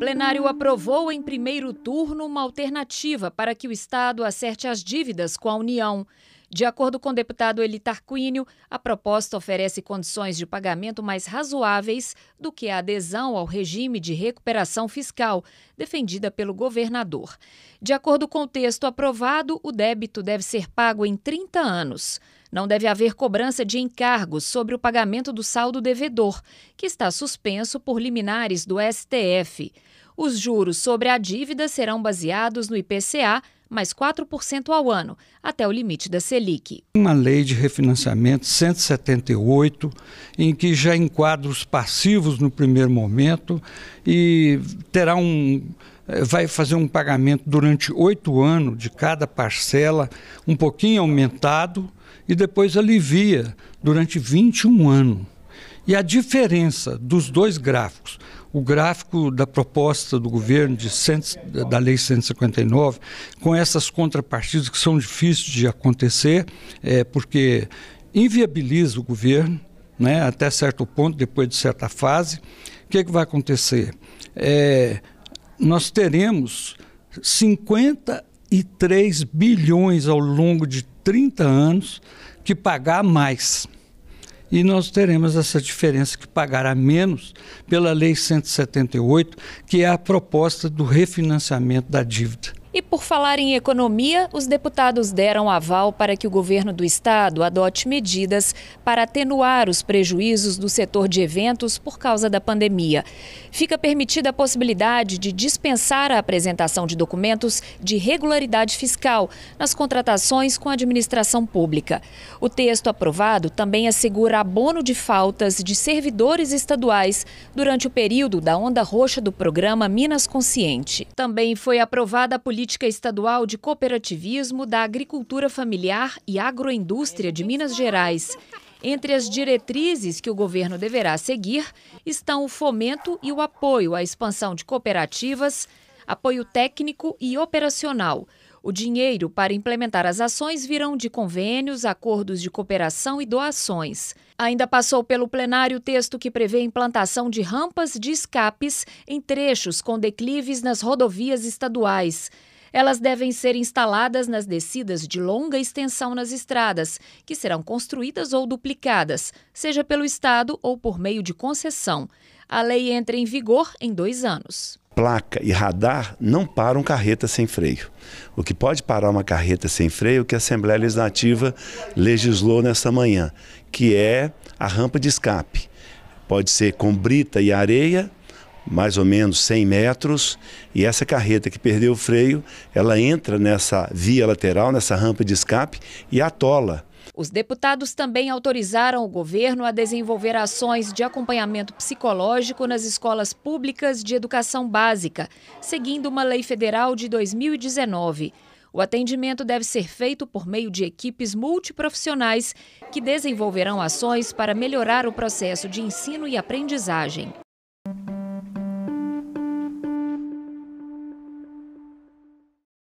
Plenário aprovou em primeiro turno uma alternativa para que o Estado acerte as dívidas com a União. De acordo com o deputado Eli Tarquínio, a proposta oferece condições de pagamento mais razoáveis do que a adesão ao regime de recuperação fiscal defendida pelo governador. De acordo com o texto aprovado, o débito deve ser pago em 30 anos. Não deve haver cobrança de encargos sobre o pagamento do saldo devedor, que está suspenso por liminares do STF. Os juros sobre a dívida serão baseados no IPCA mais 4% ao ano, até o limite da Selic. Uma lei de refinanciamento 178, em que já enquadra os passivos no primeiro momento e terá um eh, vai fazer um pagamento durante oito anos de cada parcela, um pouquinho aumentado, e depois alivia durante 21 anos. E a diferença dos dois gráficos, o gráfico da proposta do governo de cento, da Lei 159, com essas contrapartidas que são difíceis de acontecer, é, porque inviabiliza o governo, né, até certo ponto, depois de certa fase. O que, é que vai acontecer? É, nós teremos 53 bilhões ao longo de 30 anos que pagar mais. E nós teremos essa diferença que pagará menos pela Lei 178, que é a proposta do refinanciamento da dívida. E por falar em economia, os deputados deram aval para que o governo do estado adote medidas para atenuar os prejuízos do setor de eventos por causa da pandemia. Fica permitida a possibilidade de dispensar a apresentação de documentos de regularidade fiscal nas contratações com a administração pública. O texto aprovado também assegura abono de faltas de servidores estaduais durante o período da onda roxa do programa Minas Consciente. Também foi aprovada a política Política Estadual de Cooperativismo da Agricultura Familiar e Agroindústria de Minas Gerais. Entre as diretrizes que o governo deverá seguir estão o fomento e o apoio à expansão de cooperativas, apoio técnico e operacional, o dinheiro para implementar as ações virão de convênios, acordos de cooperação e doações. Ainda passou pelo plenário o texto que prevê a implantação de rampas de escapes em trechos com declives nas rodovias estaduais. Elas devem ser instaladas nas descidas de longa extensão nas estradas, que serão construídas ou duplicadas, seja pelo Estado ou por meio de concessão. A lei entra em vigor em dois anos placa e radar não param carreta sem freio. O que pode parar uma carreta sem freio é o que a Assembleia Legislativa legislou nesta manhã, que é a rampa de escape. Pode ser com brita e areia, mais ou menos 100 metros, e essa carreta que perdeu o freio, ela entra nessa via lateral, nessa rampa de escape e atola os deputados também autorizaram o governo a desenvolver ações de acompanhamento psicológico nas escolas públicas de educação básica, seguindo uma lei federal de 2019. O atendimento deve ser feito por meio de equipes multiprofissionais que desenvolverão ações para melhorar o processo de ensino e aprendizagem.